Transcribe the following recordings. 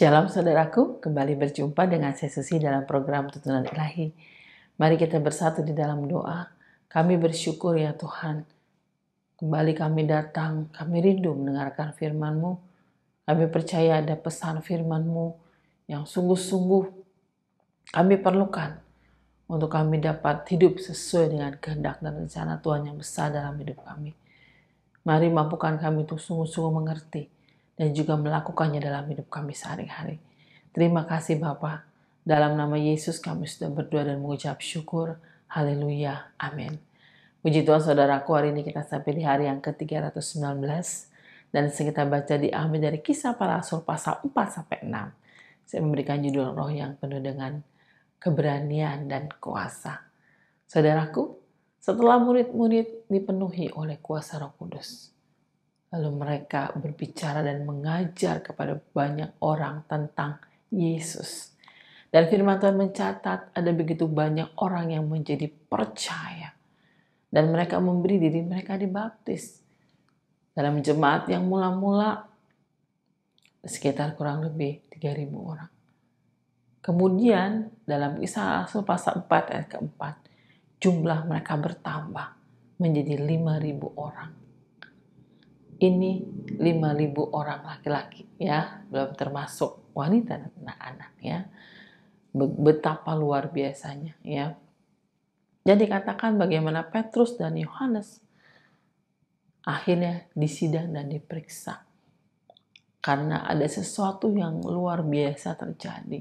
Shalom saudaraku, kembali berjumpa dengan saya Susi dalam program Tuntunan Ilahi. Mari kita bersatu di dalam doa. Kami bersyukur ya Tuhan. Kembali kami datang, kami rindu mendengarkan firman-Mu. Kami percaya ada pesan firman-Mu yang sungguh-sungguh kami perlukan untuk kami dapat hidup sesuai dengan kehendak dan rencana Tuhan yang besar dalam hidup kami. Mari mampukan kami untuk sungguh-sungguh mengerti dan juga melakukannya dalam hidup kami sehari-hari. Terima kasih Bapa. Dalam nama Yesus kami sudah berdoa dan mengucap syukur. Haleluya. Amin. Puji Tuhan saudaraku, hari ini kita sampai di hari yang ke-319 dan kita baca di Amin dari kisah para rasul pasal 4 sampai 6. Saya memberikan judul roh yang penuh dengan keberanian dan kuasa. Saudaraku, setelah murid-murid dipenuhi oleh kuasa Roh Kudus, Lalu mereka berbicara dan mengajar kepada banyak orang tentang Yesus. Dan firman Tuhan mencatat ada begitu banyak orang yang menjadi percaya. Dan mereka memberi diri mereka dibaptis. Dalam jemaat yang mula-mula sekitar kurang lebih 3.000 orang. Kemudian dalam kisah Rasul pasal 4 ayat keempat, jumlah mereka bertambah menjadi 5.000 orang ini 5.000 orang laki-laki ya, belum termasuk wanita dan anak-anak ya. Betapa luar biasanya ya. Jadi katakan bagaimana Petrus dan Yohanes akhirnya disidang dan diperiksa. Karena ada sesuatu yang luar biasa terjadi.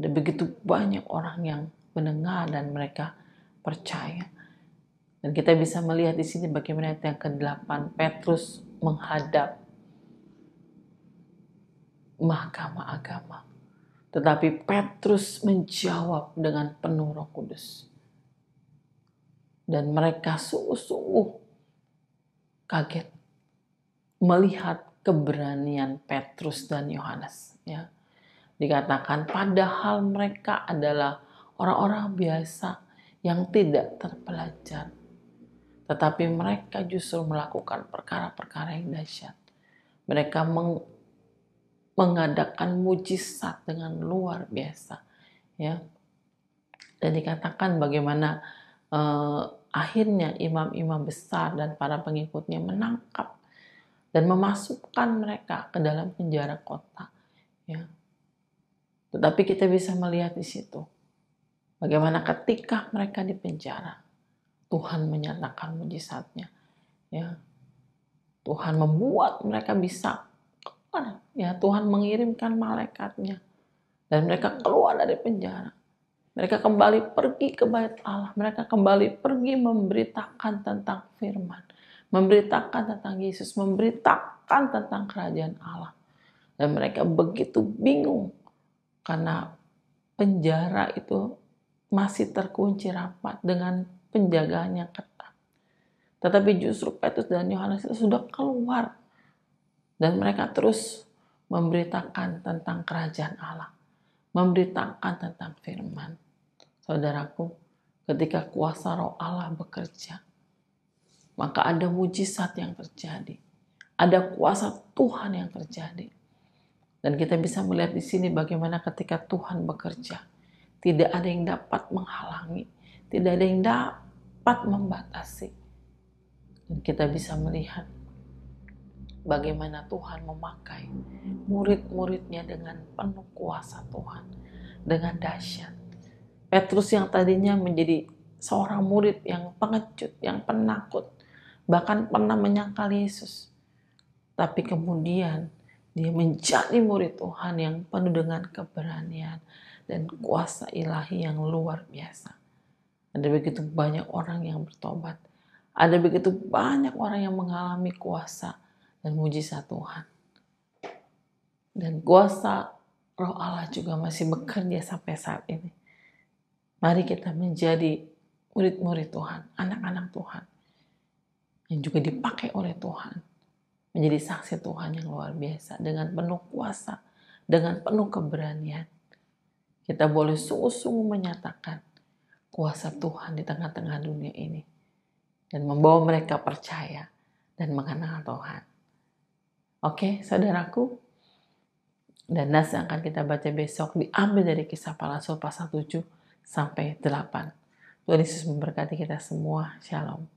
Ada begitu banyak orang yang mendengar dan mereka percaya. Dan kita bisa melihat di sini bagaimana yang ke-8 Petrus menghadap mahkamah agama. Tetapi Petrus menjawab dengan penuh roh kudus. Dan mereka sungguh-sungguh kaget melihat keberanian Petrus dan Yohanes. Ya. Dikatakan padahal mereka adalah orang-orang biasa yang tidak terpelajar. Tetapi mereka justru melakukan perkara-perkara yang dahsyat. Mereka meng mengadakan mujizat dengan luar biasa, ya. Dan dikatakan bagaimana eh, akhirnya imam-imam besar dan para pengikutnya menangkap dan memasukkan mereka ke dalam penjara kota, ya. Tetapi kita bisa melihat di situ bagaimana ketika mereka dipenjara, Tuhan menyatakan mujizatnya. Ya. Tuhan membuat mereka bisa keluar. Ya, Tuhan mengirimkan malaikatnya. Dan mereka keluar dari penjara. Mereka kembali pergi ke bait Allah. Mereka kembali pergi memberitakan tentang firman. Memberitakan tentang Yesus. Memberitakan tentang kerajaan Allah. Dan mereka begitu bingung. Karena penjara itu masih terkunci rapat dengan penjagaan ketat. Tetapi justru Petrus dan Yohanes itu sudah keluar dan mereka terus memberitakan tentang kerajaan Allah, memberitakan tentang firman. Saudaraku, ketika kuasa roh Allah bekerja, maka ada mujizat yang terjadi. Ada kuasa Tuhan yang terjadi. Dan kita bisa melihat di sini bagaimana ketika Tuhan bekerja, tidak ada yang dapat menghalangi, tidak ada yang dapat cepat membatasi. Dan kita bisa melihat bagaimana Tuhan memakai murid-muridnya dengan penuh kuasa Tuhan, dengan dahsyat. Petrus yang tadinya menjadi seorang murid yang pengecut, yang penakut, bahkan pernah menyangkal Yesus. Tapi kemudian dia menjadi murid Tuhan yang penuh dengan keberanian dan kuasa ilahi yang luar biasa. Ada begitu banyak orang yang bertobat. Ada begitu banyak orang yang mengalami kuasa dan mujizat Tuhan. Dan kuasa roh Allah juga masih bekerja sampai saat ini. Mari kita menjadi murid-murid Tuhan, anak-anak Tuhan. Yang juga dipakai oleh Tuhan. Menjadi saksi Tuhan yang luar biasa. Dengan penuh kuasa, dengan penuh keberanian. Kita boleh sungguh-sungguh menyatakan kuasa Tuhan di tengah-tengah dunia ini dan membawa mereka percaya dan mengenal Tuhan. Oke, saudaraku. Dan nas yang akan kita baca besok diambil dari kisah para rasul pasal 7 sampai 8. Tuhan Yesus memberkati kita semua. Shalom.